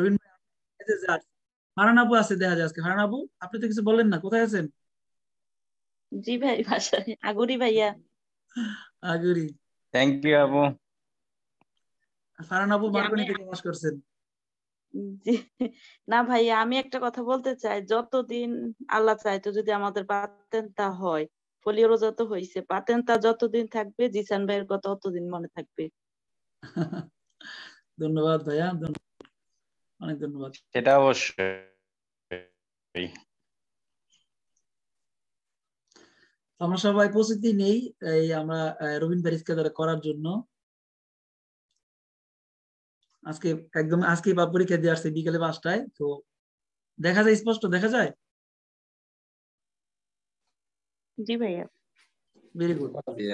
আছে দেখা যায় আজকে আপনি তো কিছু বলেন না কোথায় আছেন জি ভাই ভাষায় আগুরি ভাইয়া আগুরি থ্যাংক ইউ আপু থেকে করছেন না ভাইয়া আমি একটা কথা বলতে চাই যতদিন আল্লাহ চাইতো যদি আমাদের পাতেন তা হয় পোলিও যত হয়েছে পাতেন তা যতদিন থাকবে জিসান ভাইয়ের কথা অতদিন মনে থাকবে ধন্যবাদ ভাইয়া ধন্যবাদ অনেক ধন্যবাদ সেটা অবশ্যই আমরা সবাই প্রস্তুতি নেই এই আমরা রবীন ব্যারিসকে ধরে করার জন্য আজকে একদম আজকে বা পরীক্ষা দিয়ে আসছে বিকেলে পাঁচটায় তো দেখা যায় স্পষ্ট দেখা যায় জি ভাইয়া ভেরি গুড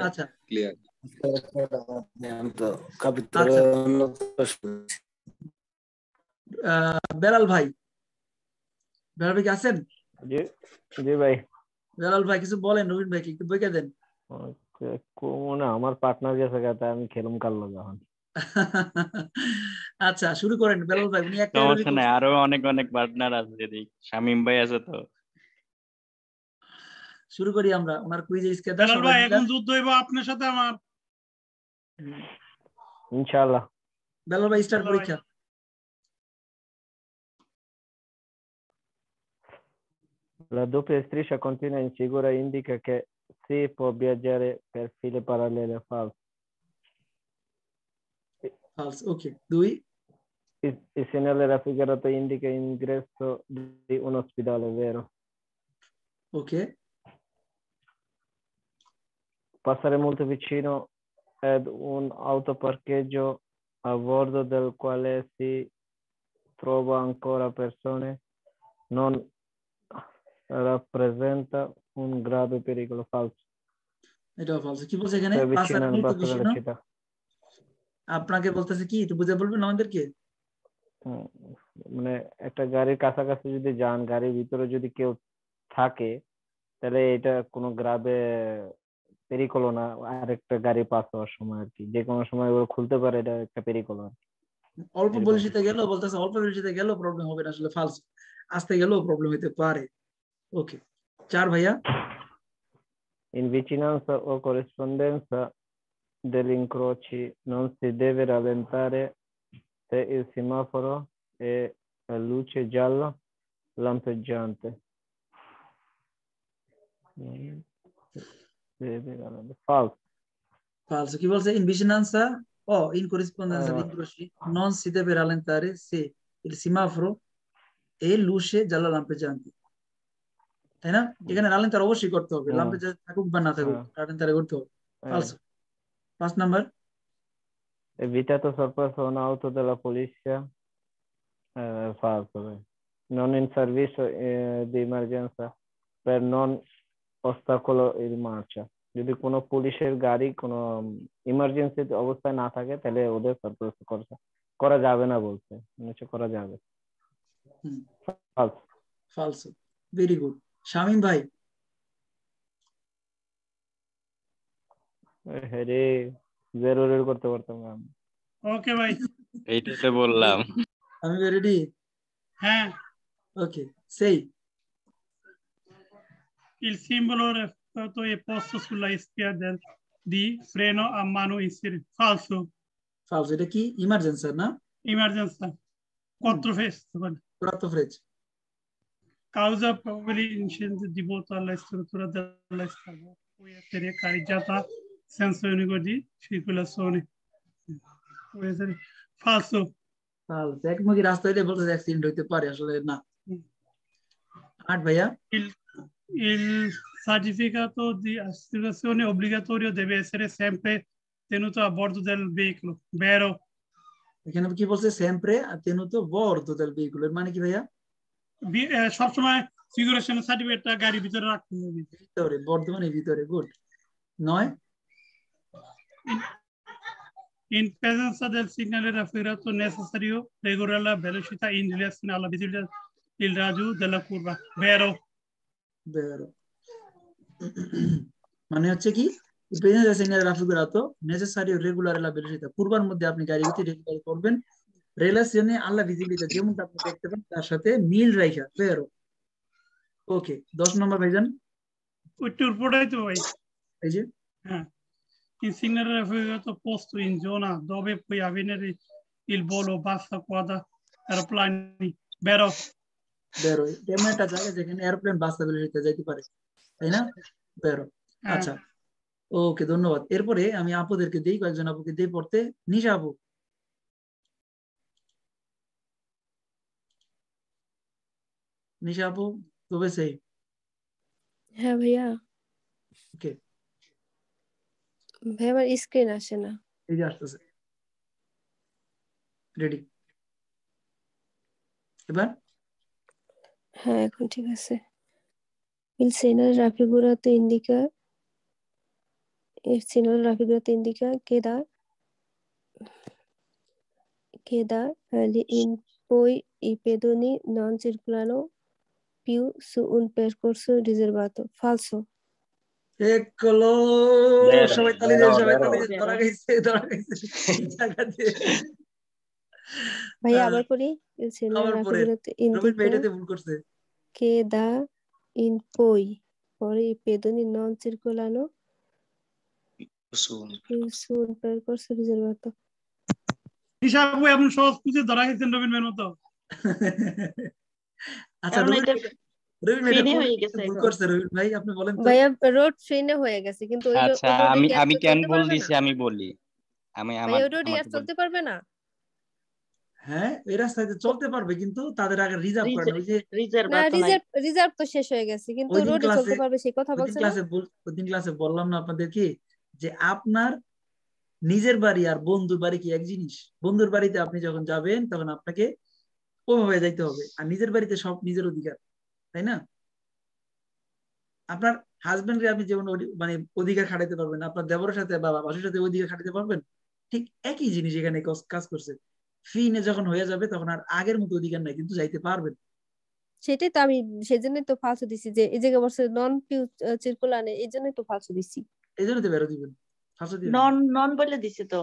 আচ্ছা ক্লিয়ার বেলাল ভাই বেলাল ভাই আছেন জি ভাই বেলাল ভাই কিছু বলেন নবীন ভাই একটু বইকে দেন না আমার পার্টনার গেছে কাতে আমি খেলুম যখন আচ্ছা শুরু করেন বেলাল ভাই উনি একটা সমস্যা নাই আরো অনেক অনেক পার্টনার আছে যদি শামিম ভাই আছে তো শুরু করি আমরা ওনার কুইজ ইসকে বেলাল ভাই এখন যুদ্ধ হইবো আপনার সাথে আমার ইনশাআল্লাহ বেলাল ভাই স্টার পরীক্ষা La doppia striscia continua in figura indica che si può viaggiare per file parallele false. False, ok. Due? Il, il segnale raffigurato indica l'ingresso di un ospedale, vero? Ok. Passare molto vicino ad un autoparcheggio a bordo del quale si trova ancora persone non rappresenta un grave pericolo falso. এটাও falso কি বলছে এখানে আপনাকে বলতেছে কি তো বুঝে বলবেন আমাদেরকে মানে একটা গাড়ির কাছাকাছি যদি যান গাড়ির ভিতরে যদি কেউ থাকে তাহলে এটা কোনো গ্রাবে পেরিকলো না একটা গাড়ি পাস হওয়ার সময় আর কি যে কোনো সময় ওরা খুলতে পারে এটা একটা পেরিকলো আর অল্প বলিসিতে গেল বলতেছে অল্প বলিসিতে গেল প্রবলেম হবে না আসলে ফালস আসতে গেলেও প্রবলেম হতে পারে ओके चार भैया In vicinanza o corrispondenza degli incroci non si deve rallentare se il semaforo è a luce gialla lampeggiante. Falso. Falso. Chi vuol dire in vicinanza o in corrispondenza allora. Eh, incroci non si deve rallentare se il semaforo è luce gialla lampeggiante. তাই না এখানে লালন তার অবশ্যই করতে হবে লাম্পে হ্যাঁ। থাকুক বা না হ্যাঁ। থাকুক লালেন তারা করতে হবে পাঁচ হ্যাঁ। নাম্বার তো evitato sorpasso un'auto della polizia eh, falso, হবে নন ইন সার্ভিস di ইমার্জেন্সা পার নন ostacolo ইন মার্চা যদি কোনো পুলিশের গাড়ি কোনো ইমার্জেন্সি অবস্থায় না থাকে তাহলে ওদের সার্ভিস করতে করা যাবে না বলছে নিচে করা যাবে ফালস ফালস ভেরি গুড শামীম ভাই হ্যারে জেরোর করতে পারতাম না ওকে ভাই এইটা সে বললাম আমি রেডি হ্যাঁ ওকে সেই ইল সিম্বল অর তো এ পোস্টস ফুলা স্পিয়ার দেন দি ফ্রেনো আমানো ইসির ফালসো ফালসো এটা কি ইমার্জেন্সি না ইমার্জেন্সি কন্ট্রোফেস কন্ট্রোফেস cauza probably initial di both alla struttura della stava cui essere caricata senso unico di circolazione può essere falso falso একদম কি রাস্তায় দিয়ে বলতে অ্যাক্সিডেন্ট হইতে পারে আসলে না আট il il certificato di assicurazione obbligatorio deve essere sempre tenuto a bordo del veicolo vero এখানে কি বলছে sempre tenuto a bordo del veicolo এর মানে সব সময় সিগুরেশন সার্টিফিকেটটা ভিতরে রাখতে ভিতরে বর্তমানে নয় ইন অফ দ্য সিগন্যাল রেফারেল তো নেসেসারি ইন রিলেশন আলা ইল রাজু দলাপুর বা বেরো বেরো মানে হচ্ছে কি প্রেজেন্স অফ তো নেসেসারি ও রেগুলার এলা পূর্বের মধ্যে আপনি গাড়ি করবেন রিলেশনে আল্লাহ ভিজিবিলিটি যেমন আপনি দেখতে পান তার সাথে মিল রাইখা ফেরো ওকে দশ নম্বর ভাইজান উত্তর উপরেই তো ভাই এই যে হ্যাঁ কি insignare refugiato posto in zona dove puoi avvenire il volo basta quadra aeroplani vero বেরো এমন একটা জায়গা যেখানে এরোপ্লেন বাসা বেরো যেতে যাইতে পারে তাই না বেরো হ্যাঁ। আচ্ছা ওকে ধন্যবাদ এরপরে আমি আপুদেরকে দেই কয়েকজন আপুকে দিয়ে পড়তে নিশা আপু निशाबू सुबह से है भैया ओके ভেবার স্ক্রিন আসে না এই যে আসতেছে রেডি এবার হ্যাঁ এখন ঠিক আছে Il segnale la figura te indica Il segnale la figura te indica che da che da li in poi i pedoni non circolano più su un percorso riservato. Falso. Eccolo! Vero, সবাই তালি দেন সবাই তালি আবার করি আবার ভুল করছে কে the in পরে পেদনি নন circolano su su un percorso riservato হিসাব আপনি সহজ খুঁজে ধরা তাদের আগে রিজার্ভ রিজার্ভ তো শেষ হয়ে গেছে কিন্তু দিন ক্লাসে বললাম না আপনাদেরকে যে আপনার নিজের বাড়ি আর বন্ধুর বাড়ি কি এক জিনিস বন্ধুর বাড়িতে আপনি যখন যাবেন তখন আপনাকে ওভাবে যাইতে হবে আর নিজের বাড়িতে সব নিজের অধিকার তাই না আপনার হাজবেন্ডকে আপনি যেমন মানে অধিকার খাটাইতে পারবেন আপনার দেবরের সাথে বাবা বাসুর সাথে অধিকার খাটাইতে পারবেন ঠিক একই জিনিস এখানে কাজ করছে ফিনে যখন হয়ে যাবে তখন আর আগের মতো অধিকার নাই কিন্তু যাইতে পারবেন সেটাই তো আমি সেজন্যই তো ফালসু দিছি যে এই জায়গা বসে নন পিউ সার্কুলার এই জন্যই তো ফালসু দিছি এই জন্য তো বেরো দিবেন ফালসু দিবেন নন নন বলে দিছে তো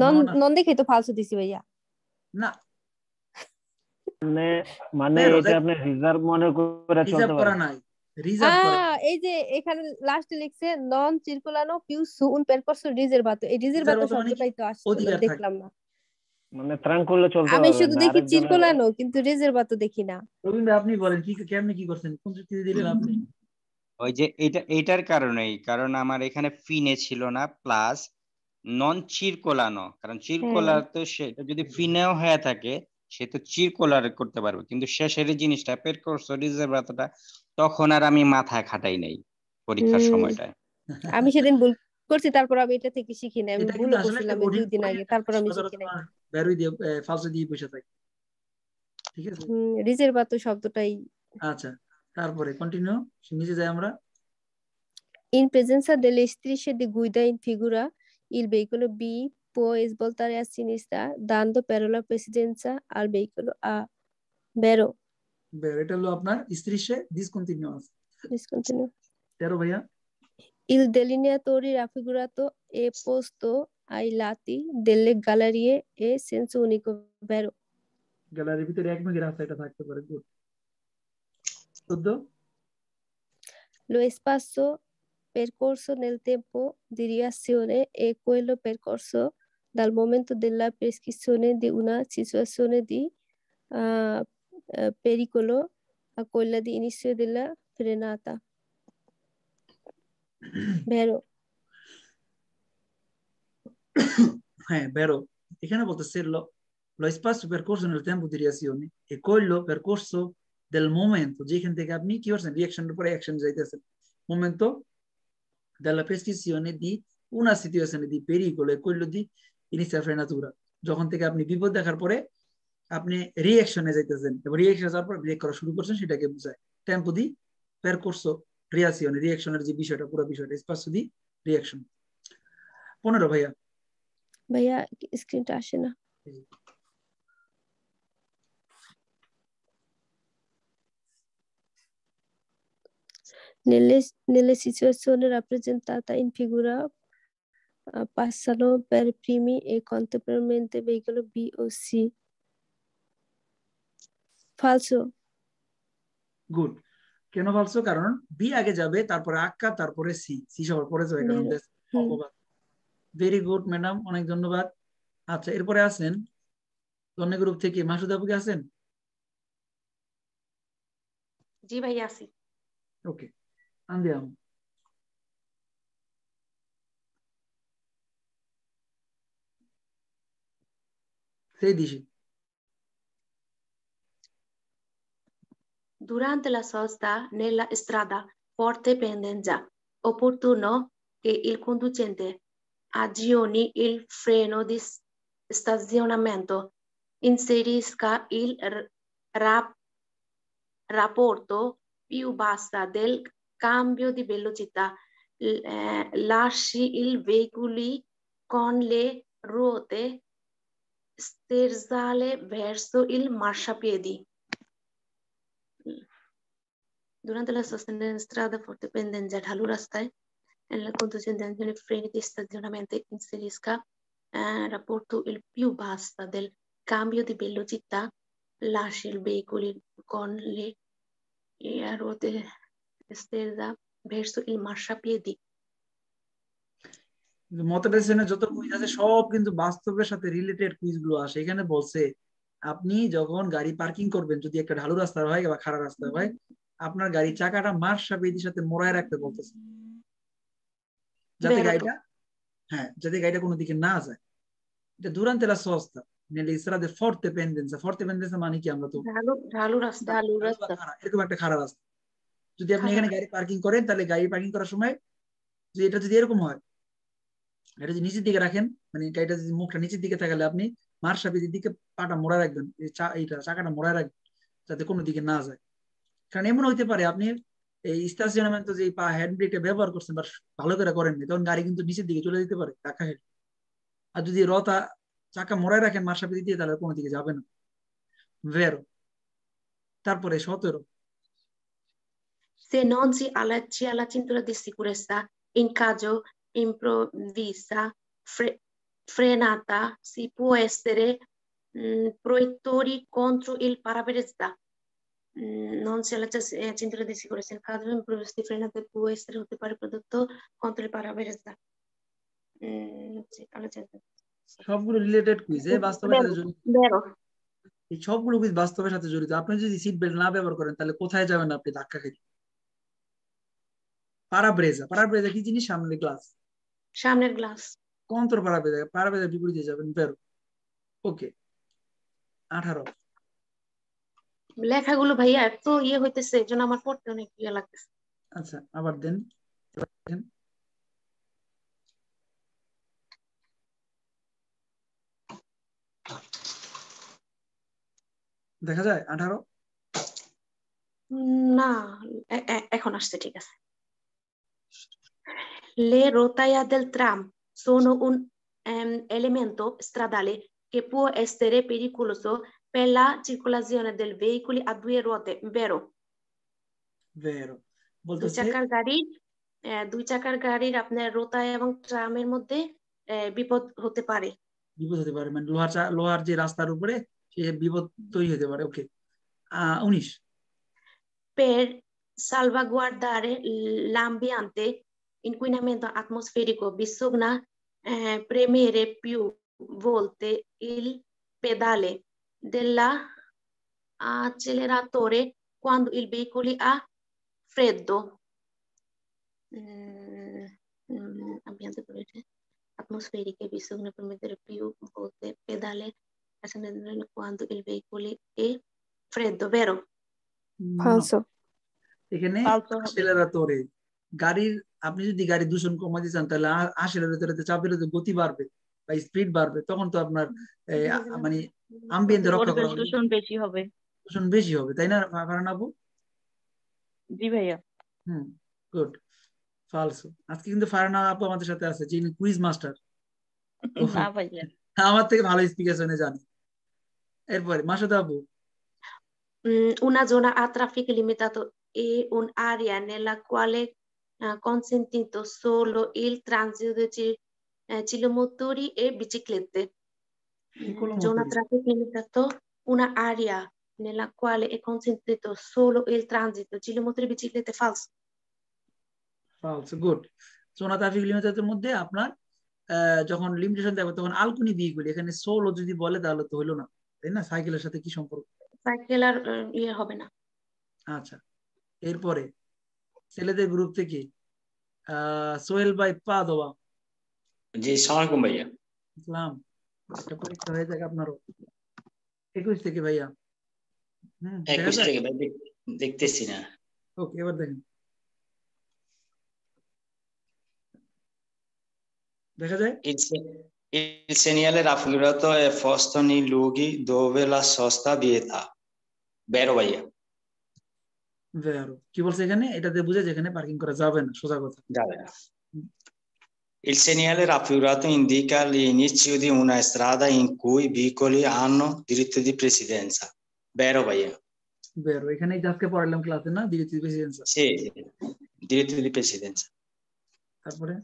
নন নন দেখে তো ফালসু দিছি ভাইয়া না মানে মানে এটা আপনি রিজার্ভ মনে করে চলতে এই যে এখানে লাস্টে লিখছে নন পিউ সুন রিজার্ভাতো এই রিজার্ভাতো মানে শব্দটাই তো দেখলাম না মানে ট্রাঙ্কুলে চলতে আমি শুধু দেখি কিন্তু রিজার্ভাতো দেখি না রবীন্দ্র আপনি বলেন কি কেমনে কি করছেন কোন দিলেন আপনি ওই যে এটা এটার কারণেই কারণ আমার এখানে ফিনে ছিল না প্লাস নন চিরকোলানো কারণ চিরকোলা হ্যাঁ। তো সেটা যদি ফিনেও হয়ে থাকে সে তো চিরকোলার করতে পারবে কিন্তু শেষের জিনিসটা পেট করছো রিজার্ভ এতটা তখন আর আমি মাথায় খাটাই নাই পরীক্ষার সময়টায় আমি সেদিন ভুল করছি তারপর আমি এটা থেকে শিখি নাই আমি ভুল করছিলাম দুই দিন আগে তারপর আমি শিখি নাই বেরুই দিয়ে ফালতু দিয়ে বসে থাকি ঠিক আছে রিজের রিজার্ভ তো শব্দটাই আচ্ছা তারপরে কন্টিনিউ নিচে যাই আমরা ইন প্রেজেন্স প্রেজেন্সা delle strisce di guida in figura il veicolo B può svoltare a sinistra dando la presidenza al veicolo a vero vero এটা হলো আপনার স্ত্রীশে il delineatore raffigurato è posto ai lati delle gallerie e senso unico vero Gallerie di এক মেঘের হাতে এটা থাকতে পারে lo spazio percorso nel tempo di reazione è quello percorso dal momento della prescrizione di una situazione di uh, pericolo a quella di inizio della frenata. Vero. Eh, vero. Eccana potesse lo, lo spazio percorso nel tempo di reazione e quello percorso del momento, যেখান থেকে আপনি কি করছেন রিয়াকশনের পরে action যাইতেছেন momento della prescrizione di una situazione di pericolo e quello di ইলিসাফেনাতুরা যখন থেকে আপনি বিপদ দেখার পরে আপনি রিয়াকশনে যাইতেছেন এবং রিয়াকশন যাওয়ার পর ব্রেক করা শুরু করছেন সেটাকে বুঝায় টেম্পো দি পের করছো রিয়াকশন রিয়াকশনের যে বিষয়টা পুরো বিষয়টা স্পার্শ দি রিয়াকশন পনেরো ভাইয়া ভাইয়া স্ক্রিনটা আসে না নেলে নেলে সিচুয়েশনের রিপ্রেজেন্ট rappresentate ইন ফিগুরা passano per primi e contemporaneamente veicolo B o C. Falso. Good কেন বলছো কারণ বি আগে যাবে তারপরে আক্কা তারপরে সি সি সবার পরে যাবে কারণ ভেরি গুড ম্যাডাম অনেক ধন্যবাদ আচ্ছা এরপরে আছেন ধন্য গ্রুপ থেকে মাসুদ আপু কি আছেন জি ভাই আছি ওকে আন্দিয়াম 13. Durante la sosta nella strada forte pendenza, opportuno che il conducente azioni il freno di stazionamento, inserisca il rap rapporto più basso del cambio di velocità, eh, lasci il veicolo con le ruote sterzale verso il marciapiedi. Durante la sosta in strada forte pendenza all'alura stai, nella conducenza di freno di stagionamento inserisca eh, rapporto il più basso del cambio di velocità, lascia il veicolo con le ruote stesa verso il marciapiedi. মোটিভেশনের যত quiz আছে সব কিন্তু বাস্তবের সাথে related quiz গুলো আসে এখানে বলছে আপনি যখন গাড়ি পার্কিং করবেন যদি একটা ঢালু রাস্তা হয় বা খারাপ রাস্তা হয় আপনার গাড়ির চাকাটা মার সাপেদির সাথে মোড়ায় রাখতে বলতেছে যাতে গাড়িটা হ্যাঁ যাতে গাড়িটা কোনো দিকে না যায় এটা দুরান্তে সস্তা নেলে ইসরাতে ফর্তে পেন্ডেন্সা ফর্তে পেন্ডেন্সা মানে কি আমরা তো ঢালু রাস্তা ঢালু রাস্তা এরকম একটা খারাপ রাস্তা যদি আপনি এখানে গাড়ি পার্কিং করেন তাহলে গাড়ি পার্কিং করার সময় যদি এটা যদি এরকম হয় এটা যদি নিচের দিকে রাখেন মানে এটা যদি মুখটা নিচের দিকে থাকলে আপনি মারসাপিদের দিকে পাটা মোড়া রাখবেন এইটা চাকাটা মোড়া রাখবেন যাতে কোনো দিকে না যায় কারণ এমন হইতে পারে আপনি এই যে পা হ্যান্ড ব্রেকটা ব্যবহার করছেন বা ভালো করে করেননি তখন গাড়ি কিন্তু নিচের দিকে চলে যেতে পারে চাকা আর যদি রতা চাকা মোড়ায় রাখেন মারসাপিদি দিয়ে তাহলে কোনো দিকে যাবে না বেরো তারপরে সতেরো সে non si alla, ci alla cintura improvvisa, fre frenata, si può essere mh, proiettori contro il parabrezza. Non c'è la cintura di sicurezza, il caso improvvisa di frenata può essere un utile prodotto contro il parabrezza. সবগুলো related কুইজে বাস্তবের সাথে জড়িত সবগুলো quiz বাস্তবের সাথে জড়িত আপনি যদি সিট বেল্ট না ব্যবহার করেন তাহলে কোথায় যাবেন আপনি ধাক্কা খেতে পারাব্রেজা পারাব্রেজা কি জিনিস সামনে গ্লাস সামনের গ্লাস অন্তর পাড়া বেঁধে পাড়া বেঁধে বিপরীতে যাবেন বেরো ওকে আঠারো লেখাগুলো ভাইয়া এত ইয়ে হইতেছে এজন্য আমার পড়তে অনেক ইয়ে লাগতেছে আচ্ছা আবার দেন দেখা যায় আঠারো না এখন আসছে ঠিক আছে Le rotaie del tram sono un um, elemento stradale che può essere pericoloso per la circolazione dei veicoli a due ruote, vero? Vero. দুই চাকার গাড়ির দুই চাকার গাড়ির আপনার রোতায় এবং ট্রামের মধ্যে bipot হতে পারে বিপদ হতে পারে মানে লোহার লোহার যে রাস্তার উপরে সে বিপদ তৈরি হতে per salvaguardare l'ambiente inquinamento atmosferico bisogna eh, premere più volte il pedale dell'acceleratore quando il veicolo ha freddo. Eh, mm, ambiente atmosferico bisogna premere più volte pedale accendere quando il veicolo è freddo, vero? Falso. এখানে অ্যাক্সেলারেটরে গাড়ির আপনি যদি গাড়ি দূষণ কমাতে চান তাহলে আশির ভেতরে চাপের গতি বাড়বে বা স্পিড বাড়বে তখন তো আপনার মানে আম্বিয়েন্ট রক্ষা করা দূষণ বেশি হবে দূষণ বেশি হবে তাই না ফারান আপু জি ভাইয়া হুম গুড ফলস আজকে কিন্তু ফারান আপু আমাদের সাথে আছে যিনি কুইজ মাস্টার না ভাইয়া আমার থেকে ভালো স্পিকার শুনে জানি এরপরে মাসুদ আপু উনা জোনা a tráfico limitado y un área en কোয়ালে consentito solo il transito eh, ciclomotori e biciclette. Zona traffico limitato, una area nella quale è consentito solo il transito ciclomotori e biciclette falso. Falso, good. Zona traffic limited মধ্যে আপনার যখন limitation দেবে তখন আলকুনি দিয়ে গুলি এখানে solo যদি বলে তাহলে তো হলো না তাই না সাইকেলের সাথে কি সম্পর্ক সাইকেল আর ইয়ে হবে না আচ্ছা এরপরে ছেলেদের গ্রুপ থেকে সোহেল ভাই পা দোয়া জি সালামালাইকুম ভাইয়া ইসলাম একটা পরীক্ষা হয়ে যাক আপনারও একুশ থেকে ভাইয়া একুশ থেকে ভাই দেখতেছি না ওকে এবার দেখেন দেখা যায় Il segnale raffigurato è Fostoni Lughi dove vero chi vuole এখানে এটাতে da যেখানে পার্কিং করা যাবে না সোজা কথা যাবে Il segnale raffigurato indica l'inizio di una strada in cui i vicoli hanno diritto di presidenza. Vero, Baia? Vero, e che ne è che parla un ক্লাসে না diritto di presidenza. Sì, diritto di presidenza. তারপরে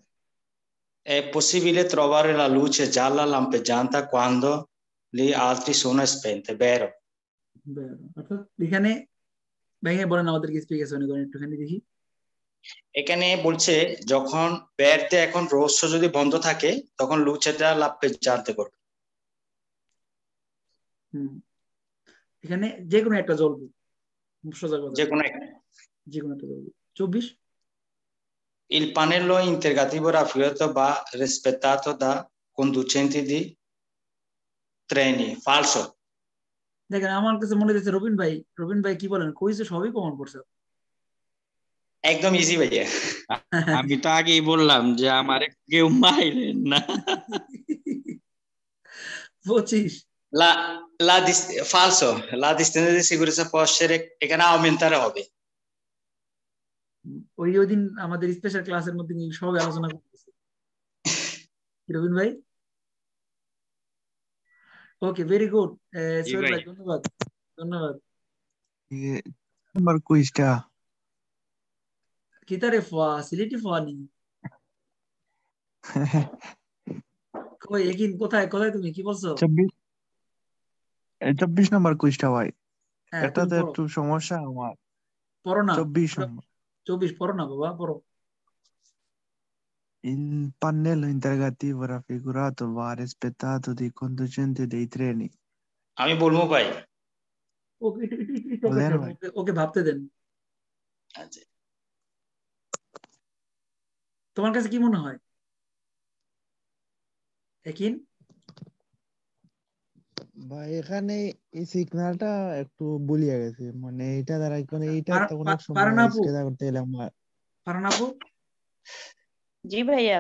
è possibile trovare la luce gialla lampeggiante quando gli altri sono spenti vero? Vero. অর্থাৎ এখানে ভেঙে হ্যাঁ, বলেন আমাদেরকে speaker করেন একটুখানি দেখি এখানে বলছে যখন ব্যাটে এখন রহস্য যদি বন্ধ থাকে তখন লুচেটা জানতে করবে এখানে যে কোনো একটা জ্বলবে যে কোনো একটা যে কোনো একটা জ্বলবে চব্বিশ Il pannello integrativo raffreddato va rispettato da conducenti di treni. Falso. দেখেন আমার কাছে মনে হচ্ছে রবিন ভাই রবিন ভাই কি বলেন কইছে সবই প্রমাণ করছে একদম ইজি ভাইয়া আমি তো আগেই বললাম যে আমার কেউ মাইলেন না পঁচিশ লা লা দিস ফালসো লা দিস্তেন্স দি সিগুরেসা পশ্চের এখানে আওমেন্তারে হবে ওই ওই দিন আমাদের স্পেশাল ক্লাসের মধ্যে সব আলোচনা করতেছে রবিন ভাই ওকে ভেরি গুড সোহেল ভাই ধন্যবাদ ধন্যবাদ নাম্বার কুইজটা কিতারে কই একিন কোথায় কোথায় তুমি কি বলছো 26 24 নাম্বার কুইজটা ভাই হ্যাঁ, এটাতে একটু সমস্যা আমার পড়ো না 24 নম্বর 24 পড়ো না বাবা পড়ো Il pannello interrogativo raffigurato va rispettato dei conducenti dei treni. আমি বলবো ভাই ওকে ওকে ভাবতে দেন তোমার কাছে কি মনে হয় একিন ভাই এখানে এই সিগন্যালটা একটু বুলিয়ে গেছে মানে এটা দ্বারা এখন এইটা তখন অনেক সময় করতে এলাম পারানাপু জি ভাইয়া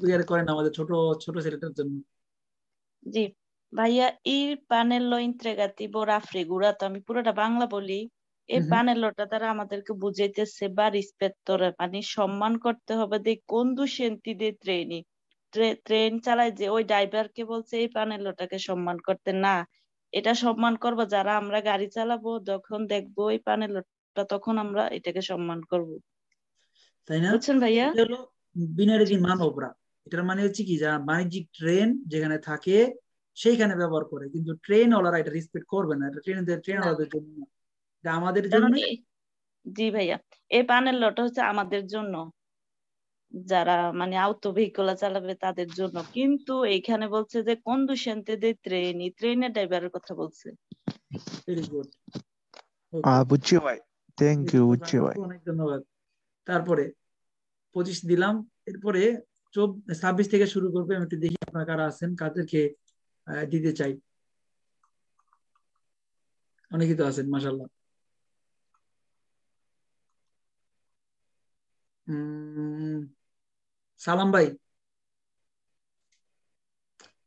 প্রেয়ার করেন আমাদের ছোট ছোট ছেলেটার জন্য জি ভাইয়া ই তো আমি পুরোটা বাংলা বলি পানেলোটা তারা আমাদেরকে বুঝাইতেছে বা মানে সম্মান করতে হবে দে কোন দে ট্রেনি ট্রেন চালায় যে ওই ড্রাইভারকে বলছে এই পানেলোটাকে সম্মান করতে না এটা সম্মান করব যারা আমরা গাড়ি চালাবো যখন দেখবো এই পানেলোটা তখন আমরা এটাকে সম্মান করব তাই না বুঝছেন ভাইয়া বিনারেজি মানবরা এটার মানে হচ্ছে কি যা বাণিজ্যিক ট্রেন যেখানে থাকে সেইখানে ব্যবহার করে কিন্তু ট্রেন ওলারা এটা রেসপেক্ট করবে না এটা ট্রেন ট্রেন ওলাদের জন্য এটা আমাদের জন্য জি ভাইয়া এই পানের লট হচ্ছে আমাদের জন্য যারা মানে আউট ভেহিকল চালাবে তাদের জন্য কিন্তু এইখানে বলছে যে কোন কন্ডুশনতে দে ই ট্রেনের ড্রাইভারের কথা বলছে ভেরি গুড বুঝছি ভাই থ্যাংক ইউ বুঝছি ভাই অনেক ধন্যবাদ তারপরে পঁচিশ দিলাম এরপরে ছাব্বিশ থেকে শুরু করবে আমি একটু দেখি আপনারা কারা আছেন কাদেরকে দিতে চাই অনেকে তো আছেন মাসাল্লাহ সালাম ভাই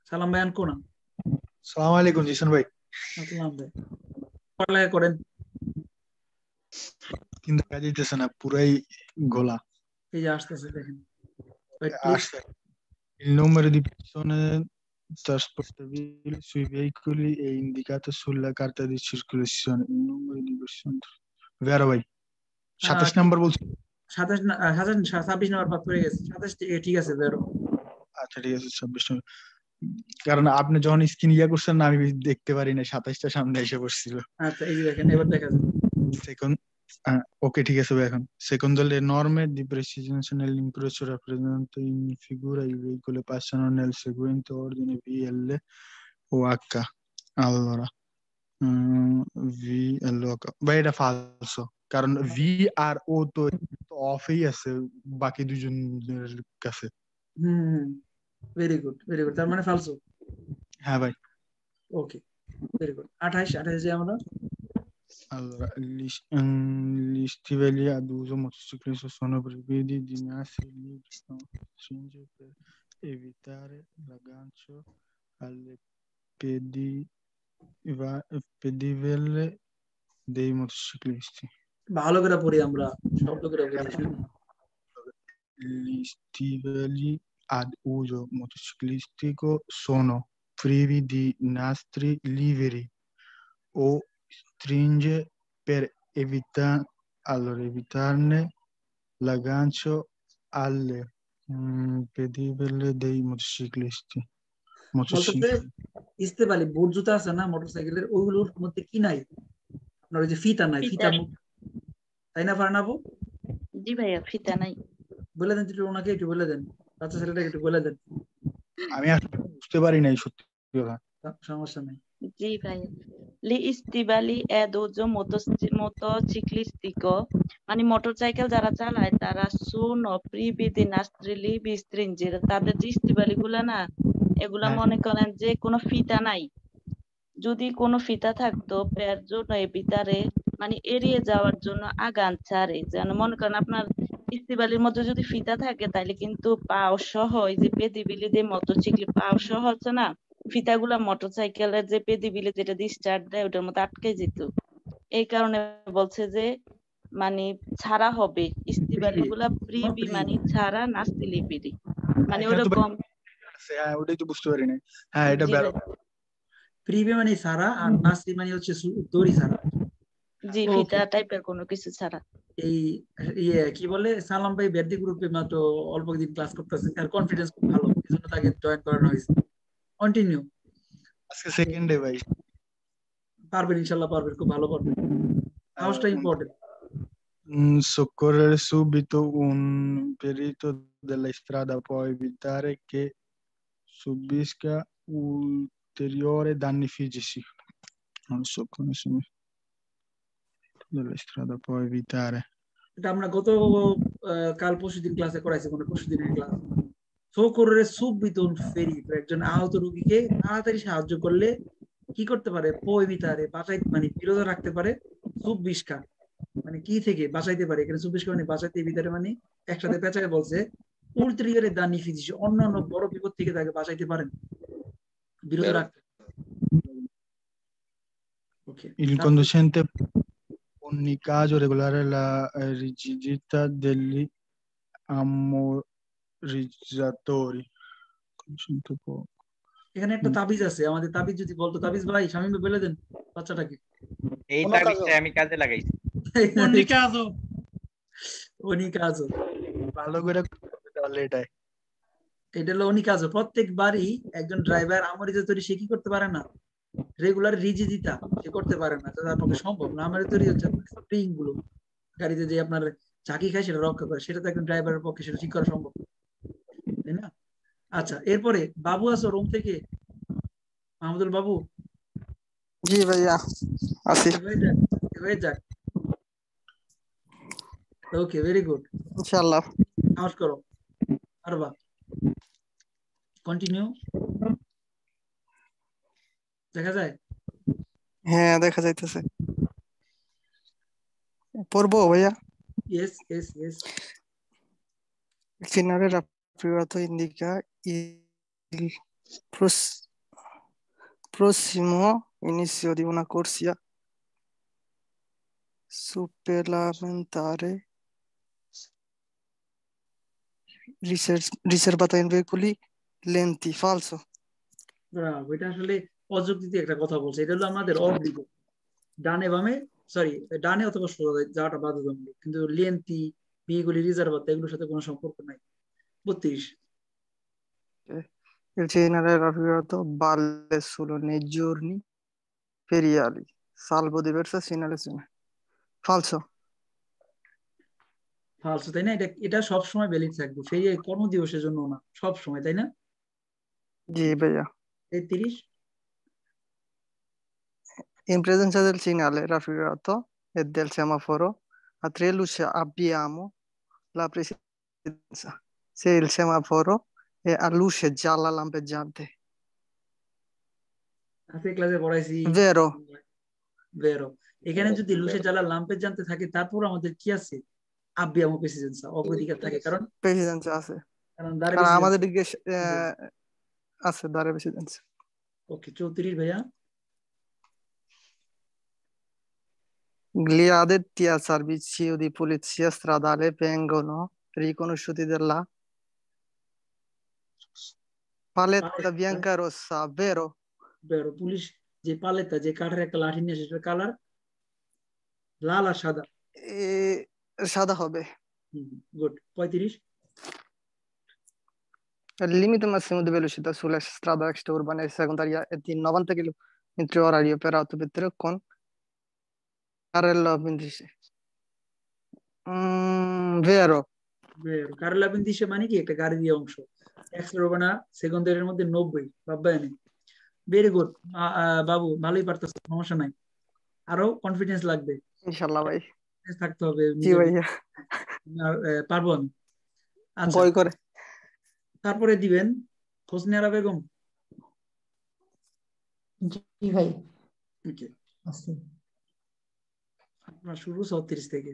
সালাম ভাই আনকো না সালাম আলাইকুম জিসান ভাই আসসালাম ভাই পড়ালেখা করেন কিন্তু কাজ দিতেছে না পুরাই গোলা এই যে আসতেছে দেখেন Il numero di persone trasportabili sui veicoli è indicato sulla carta di circolazione. Il numero di persone. Vero ভাই 27 নাম্বার বলছি 27 26 নাম্বার বাদ পড়ে গেছে 27 ঠিক আছে বেরো আচ্ছা ঠিক আছে 26 নাম্বার কারণ আপনি যখন স্ক্রিন ইয়া করছেন না আমি দেখতে পারি না সাতাশটা সামনে এসে বসছিল আচ্ছা এই দেখেন এবার দেখা যাবে দেখুন ওকে ah, ঠিক আছে ভাই এখন সেকেন্ড দলে নরমে ডিপ্রেসিজেনশনাল ইনক্রোচ রিপ্রেজেন্ট ইন ফিগুরা ইভেগুলে পাসানো নেল সেগুয়েন্ট অর্ডিন ভি এল এ ও আক্কা আল্লাহরা ভি এল ও আক্কা বাই এটা ফালসো কারণ ভি আর ও তো অফই আছে বাকি দুজন কাছে hmm very good very good হ্যাঁ ভাই ওকে ভেরি গুড 28 28 যে আমরা Allora, gli, um, gli stivelli ad uso motociclista sono privi di nastri liberi per evitare l'aggancio alle pedivelle dei motociclisti. బాలగ్రపురి আমরা শব্দগ্রপুরি Gli stivelli ad uso motociclistico sono privi di nastri liberi o stringe per evitare allora, evitarne l'aggancio alle mm, pedibelle dei motociclisti ইস্তেবালি বুট জুতা আছে না মোটরসাইকেলের ওইগুলোর মধ্যে কি নাই আপনার ওই যে ফিতা নাই ফিতা তাই না ফারনাবো জি ভাইয়া ফিতা নাই বলে দেন একটু ওনাকে একটু বলে দেন বাচ্চা ছেলেটাকে একটু বলে দেন আমি আসলে বুঝতে পারি নাই সত্যি কথা সমস্যা নাই জি ভাইয়া লিস্তিবালি এ দোজো মোটোচিক্লিস্টিকো মানে মোটরসাইকেল যারা চালায় তারা সুনো প্রিবিদি নাস্ত্রিলি বিস্ত্রিঞ্জির তাদের যে ইস্তিবালি গুলা না এগুলা হ্যাঁ। মনে করেন যে কোনো ফিতা নাই যদি কোনো ফিতা থাকতো পেয়ার জন্য এ বিতারে মানে এড়িয়ে যাওয়ার জন্য আগান ছাড়ে যেন মনে করেন আপনার ইস্তিবালির মধ্যে যদি ফিতা থাকে তাহলে কিন্তু পাও সহ এই যে পেদিবিলিদের মতো চিকলি পাও সহ হচ্ছে না ফিতাগুলা মোটরসাইকেলের যে পেদিবিলে যেটা দিয়ে স্টার্ট দেয় ওটার মতো আটকে যেত এই কারণে বলছে যে মানে ছাড়া হবে ইস্তিবারি গুলা প্রিবি মানে ছাড়া নাস্তিলি পেরি মানে হ্যাঁ, ওরকম হ্যাঁ ওটাই তো বুঝতে না হ্যাঁ এটা বেরো মানে আর নাস্তি মানে হচ্ছে দড়ি জি ফিতা টাইপের কোনো কিছু ছাড়া এই ইয়ে কি বলে সালাম ভাই বেদিক গ্রুপে মাত্র অল্প দিন ক্লাস করতেছে তার কনফিডেন্স খুব ভালো তাকে জয়েন করানো হয়েছে কন্টিনিউ আজকে সেকেন্ড ডে ভাই পারবেন ইনশাআল্লাহ পারবেন খুব ভালো পারবেন সাহসটা important soccorrere subito un perito della strada può evitare che subisca ulteriori danni fisici. Non so come si della strada può evitare. এটা আমরা গত কাল পরশুদিন ক্লাসে করাইছি মানে পরশুদিনের classe ফকরের সুবিতুন ফেরি একজন আহত রোগীকে তাড়াতাড়ি সাহায্য করলে কি করতে পারে পয়বিতারে বাঁচাই মানে বিরত রাখতে পারে সুবিষ্কা মানে কি থেকে বাঁচাইতে পারে এখানে সুবিষ্কা মানে বাঁচাইতে বিতারে মানে একসাথে পেঁচায় বলছে উল্ট্রিয়ারে দানি ফিজিস অন্যান্য বড় বিপদ থেকে তাকে বাঁচাইতে পারেন বিরত রাখতে Il conducente ogni caso regolare la rigidità degli ammor রিজাতরি এখানে একটা তাবিজ আছে আমাদের তাবিজ যদি বলতো তাবিজ ভাই স্বামী বলে দেন বাচ্চাটাকে এই তাবিজটা আমি কাজে লাগাইছি উনি কাজও উনি কাজও ভালো করে তাহলে এটাই এটা হলো উনি কাজও প্রত্যেকবারই একজন ড্রাইভার আমার তৈরি সে কি করতে পারে না রেগুলার রিজি দিতা সে করতে পারে না তার পক্ষে সম্ভব না আমার তৈরি হচ্ছে স্প্রিং গুলো গাড়িতে যে আপনার চাকি খায় সেটা রক্ষা করে সেটা তো একজন ড্রাইভারের পক্ষে সেটা ঠিক করা সম্ভব তাই না আচ্ছা এরপরে বাবু আছো রুম থেকে মাহমুদুল বাবু জি ভাইয়া আছি হয়ে যাক ওকে ভেরি গুড ইনশাআল্লাহ নামাজ করো কন্টিনিউ দেখা যায় হ্যাঁ দেখা যাইতেছে পড়বো ভাইয়া ইয়েস ইয়েস ইয়েস সিনারের privato indica il prossimo inizio di una corsia supplementare riservata in veicoli লেন্থি falso bravo এটা আসলে অযৌক্তিক একটা কথা বলছে এটা হলো আমাদের অবলিগ ডানে বামে সরি ডানে অথবা সোজা যাওয়াটা বাধ্যতামূলক কিন্তু লেন্থি বিগুলি রিজার্ভার এগুলোর সাথে কোনো সম্পর্ক নাই বত্রিশ Il genere era arrivato balle solo nei giorni feriali, salvo diverse segnalazioni. Falso. ফালসো তাই না এটা এটা সব সময় ভ্যালিড থাকবে সেই কর্মদিবসের জন্য না সব সময় তাই না জি ভাইয়া তেত্রিশ In presenza del segnale raffigurato e del semaforo, a tre luci abbiamo la presidenza. se il semaforo è a luce gialla lampeggiante. আজকে ক্লাসে পড়াইছি ভেরো ভেরো এখানে যদি লুসে জ্বালা লাম্পেজানতে থাকে তারপর আমাদের কি আছে আব্বিয়াম প্রেসিডেন্স অগ্রাধিকার থাকে কারণ প্রেসিডেন্স আছে কারণ দারে আমাদের দিকে আছে দারে প্রেসিডেন্স ওকে চৌধুরীর ভাইয়া Gli addetti al servizio di polizia stradale vengono riconosciuti dalla পালেতা বিয়াঙ্কারো সাবেরো বেরো পুলিশ যে পালেতা যে কাঠের একটা লাঠি নিয়ে সেটার কালার লাল আর সাদা সাদা হবে গুড পঁয়ত্রিশ limite massimo di velocità sulla strada extraurbana e secondaria è di 90 km orari operato per 3 con Carrello 15 mm, vero vero Carrello 15 মানে কি একটা গাড়ি দিয়ে অংশ একশো মধ্যে নব্বই বাব্বায়নি ভেরি গুড বাবু ভালোই পারতেছ সমস্যা নাই আরো কনফিডেন্স লাগবে ভাই থাকতে হবে জি পারবো আমি আচ্ছা। ভয় করে তারপরে দিবেন হোসনিয়ারা বেগম জি ভাই আপনার শুরু ছত্রিশ থেকে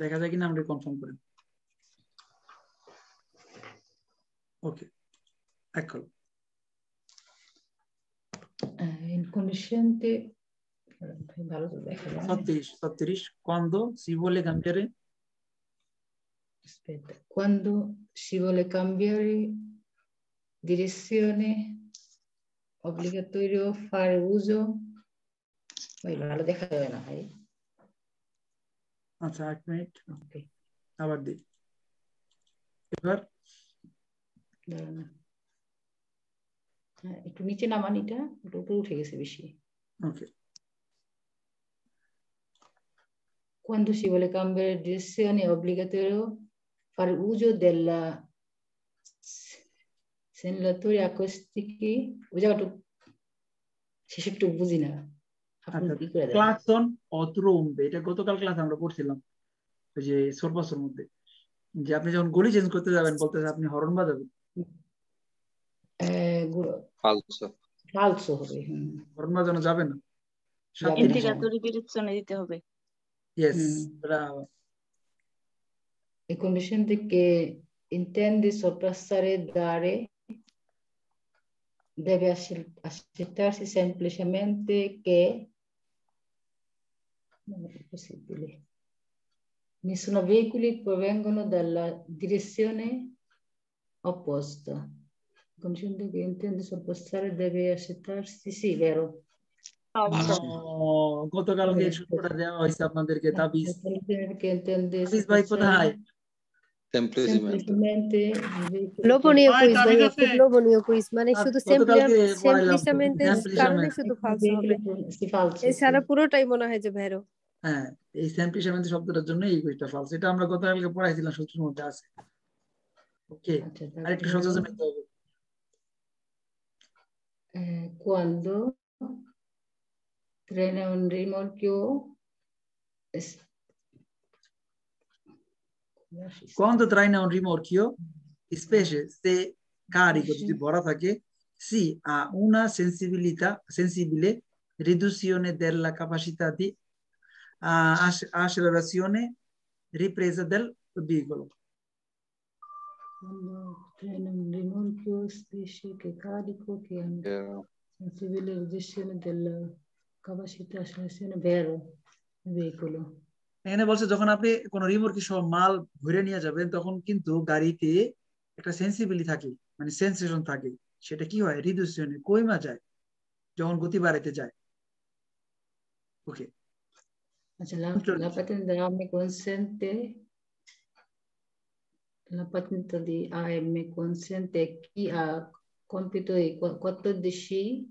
দেখা যায় কিনা আমরা কনফার্ম করেন Ok, eccolo. Eh, il conoscente Satish, eh, quando si vuole cambiare? Aspetta, quando si vuole cambiare direzione, obbligatorio fare uso. Vai, ভালো দেখা যাবে না ভাই আচ্ছা এক মিনিট ওকে আবার হ্যাঁ একটু নিচে নামান এটা একটু উপরে উঠে গেছে বেশি ওকে Quando si vuole cambiare direzione è obbligatorio fare uso della segnalatori acustici ওই জায়গাটা শেষে একটু বুঝি না আচ্ছা, ক্লাকসন অতরম্বে এটা গতকাল ক্লাস আমরা পড়ছিলাম ওই যে সর্বাসর মধ্যে যে আপনি যখন গলি চেঞ্জ করতে যাবেন বলতে আপনি হরন বাজাবেন ফালসো ফালসো হবে ওর জন্য যাবে না ইন্টিগ্রাটরি ডিরেকশনে দিতে হবে yes bravo e convincente che intende sorpassare dare deve accettarsi semplicemente che non è possibile. Nessuno veicoli provengono dalla direzione opposto. Concetto che intende sovrastare deve accettarsi, sì, vero? গতকালকে সূত্রটা দেওয়া হয়েছে আপনাদেরকে তাবিজ তাবিজ ভাই কোথায় লোভনীয় কুইজ মানে খুব লোভনীয় কুইজ মানে শুধু সেমপ্লিসমেন্টের কারণে শুধু ফালস হবে এছাড়া পুরোটাই মনে হয় যে ভেরো হ্যাঁ এই সেমপ্লিসমেন্ট শব্দটার জন্য এই কুইজটা ফালস এটা আমরা গতকালকে পড়াইছিলাম সূত্রের মধ্যে আছে Ok, hay que yo se me eh, Quando frena un rimorchio quando traina un rimorchio, specie se carico di tipo Aratake, si ha una sensibilità, sensibile riduzione della capacità di uh, accelerazione ripresa del veicolo. Cuando tienen rinuncio, especie, que cálico, que han sensibilización এখানে বলছে যখন আপনি কোন রিমোর কিছু মাল ঘুরে নিয়ে যাবেন তখন কিন্তু গাড়িতে একটা সেন্সিবিলিটি থাকে মানে সেন্সেশন থাকে সেটা কি হয় রিডিউসিয়নে কইমা যায় যখন গতি বাড়াইতে যায় ওকে আচ্ছা লাপাতেন দা আমি কনসেন্টে la patinta de a me consente chi ha compito i 14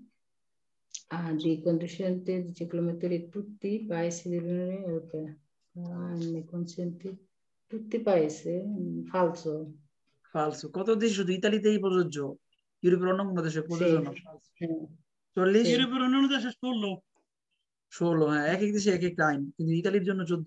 uh, di conducente di ciclomotori tutti i paesi dell'Unione Europea. ne consente tutti i paesi, falso. Falso. Quanto dici শুধু ইতালিতেই প্রযোজ্য ইউরোপের অন্য দেশে প্রযোজ্য না চল্লিশ ইউরোপের অন্য দেশে ষোলো ষোলো হ্যাঁ এক এক দেশে এক এক আইন কিন্তু ইতালির জন্য চোদ্দ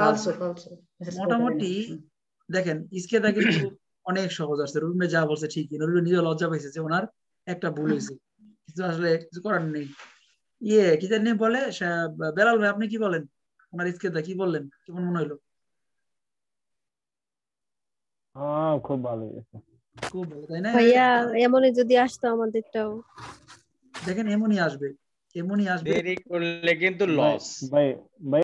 মোটামুটি দেখেন ইসকে কিন্তু অনেক সহজ আসছে যা বলছে ঠিকই রুবিন নিজে লজ্জা পাইছে যে ওনার একটা ভুল হয়েছে কিন্তু আসলে কিছু করার নেই ইয়ে কি জানি বলে বেলাল ভাই আপনি কি বলেন ওনার ইসকে দা কি বললেন কেমন মনে হলো হ্যাঁ খুব ভালো খুব ভালো তাই না হ্যাঁ। এমনই যদি আসতো আমাদেরটাও দেখেন এমনই আসবে এমনই আসবে দেরি করলে কিন্তু লস ভাই ভাই